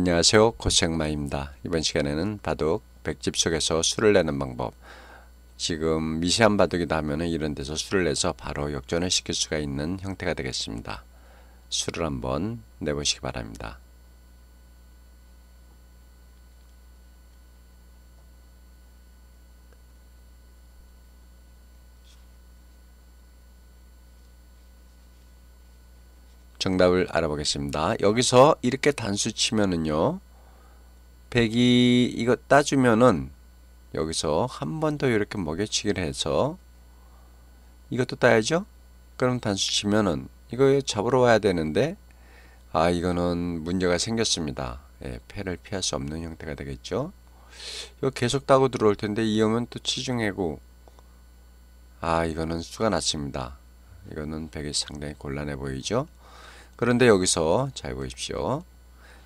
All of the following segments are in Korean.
안녕하세요. 고생마입니다. 이번 시간에는 바둑 백집 속에서 수를 내는 방법 지금 미세한 바둑이다 하면 이런 데서 수를 내서 바로 역전을 시킬 수가 있는 형태가 되겠습니다. 수를 한번 내보시기 바랍니다. 정답을 알아보겠습니다. 여기서 이렇게 단수 치면은요. 100이 이거 따주면은 여기서 한 번 더 이렇게 먹여치기를 해서 이것도 따야죠. 그럼 단수 치면은 이거 잡으러 와야 되는데 아 이거는 문제가 생겼습니다. 예, 패를 피할 수 없는 형태가 되겠죠. 이거 계속 따고 들어올 텐데 이음은 또 치중해고 아 이거는 수가 낮습니다. 이거는 100이 상당히 곤란해 보이죠. 그런데 여기서 잘 보십시오.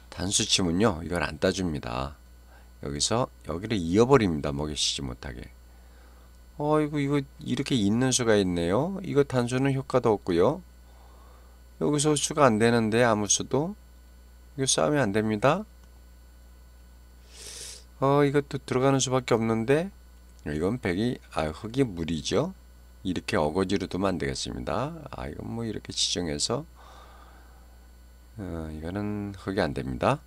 단수침은요. 이걸 안 따줍니다. 여기서 여기를 이어버립니다. 먹이시지 못하게. 어이구 이거 이렇게 있는 수가 있네요. 이거 단수는 효과도 없고요. 여기서 수가 안 되는데 아무 수도 이거 싸우면 안 됩니다. 어 이것도 들어가는 수밖에 없는데 이건 백이 아 흙이 물이죠. 이렇게 어거지로 두면 안 되겠습니다. 아 이건 뭐 이렇게 지정해서 어, 이거는 흙이 안됩니다.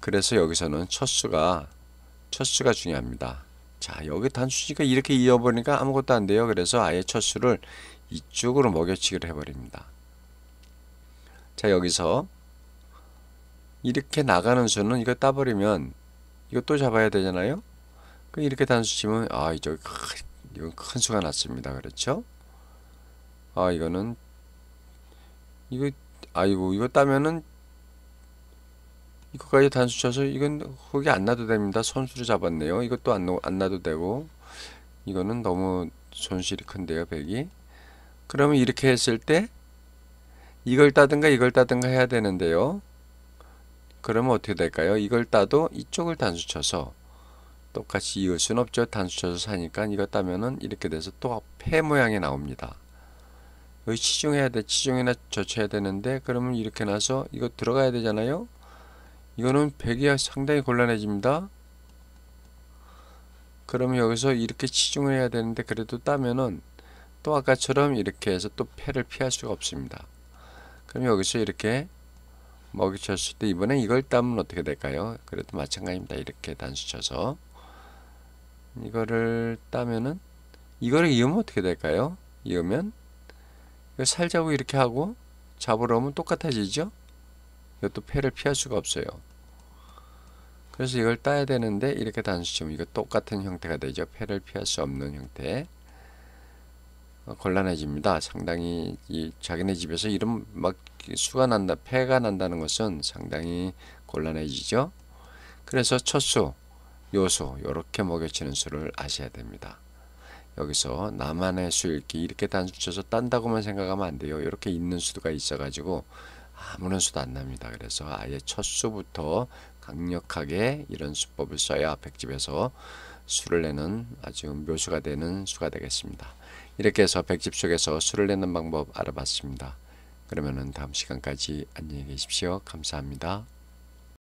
그래서 여기서는 첫 수가 첫 수가 중요합니다. 자 여기 단수지가 이렇게 이어보니까 아무것도 안 돼요. 그래서 아예 첫 수를 이쪽으로 먹여치기를 해버립니다. 자 여기서 이렇게 나가는 수는 이거 따버리면 이것도 잡아야 되잖아요. 그 이렇게 단수 치면 아 이쪽 이큰 수가 났습니다. 그렇죠? 아 이거는 이거 아이고 이거 따면은 이거까지 단수 쳐서 이건 거기 안 놔도 됩니다. 손수로 잡았네요. 이것도 안, 안 놔도 되고 이거는 너무 손실이 큰데요. 백이 그러면 이렇게 했을 때 이걸 따든가 이걸 따든가 해야 되는데요. 그러면 어떻게 될까요? 이걸 따도 이쪽을 단수 쳐서 똑같이 이을 순 없죠. 단수 쳐서 사니까 이거 따면은 이렇게 돼서 또폐 모양이 나옵니다. 여기 치중해야 돼. 치중이나 젖혀야 되는데 그러면 이렇게 나서 이거 들어가야 되잖아요. 이거는 1 0가 상당히 곤란해집니다. 그러면 여기서 이렇게 치중을 해야 되는데 그래도 따면은 또 아까처럼 이렇게 해서 또폐를 피할 수가 없습니다. 그럼 여기서 이렇게 먹이 쳤을 때 이번엔 이걸 따면 어떻게 될까요? 그래도 마찬가지입니다. 이렇게 단수 쳐서 이거를 따면은 이거를 이으면 어떻게 될까요? 이으면 살자고 이렇게 하고 잡으러 오면 똑같아지죠? 이것도 패를 피할 수가 없어요. 그래서 이걸 따야 되는데 이렇게 단수점 이거 똑같은 형태가 되죠. 패를 피할 수 없는 형태. 어, 곤란해집니다. 상당히 이 자기네 집에서 이런 막 수가 난다, 패가 난다는 것은 상당히 곤란해지죠. 그래서 첫 수, 요수, 요렇게 먹여치는 수를 아셔야 됩니다. 여기서 나만의 수읽기 이렇게 단수 쳐서 딴다고만 생각하면 안 돼요. 이렇게 있는 수가 있어가지고 아무런 수도 안 납니다. 그래서 아예 첫 수부터 강력하게 이런 수법을 써야 백집에서 수를 내는 아주 묘수가 되는 수가 되겠습니다. 이렇게 해서 백집 속에서 수를 내는 방법 알아봤습니다. 그러면은 다음 시간까지 안녕히 계십시오. 감사합니다.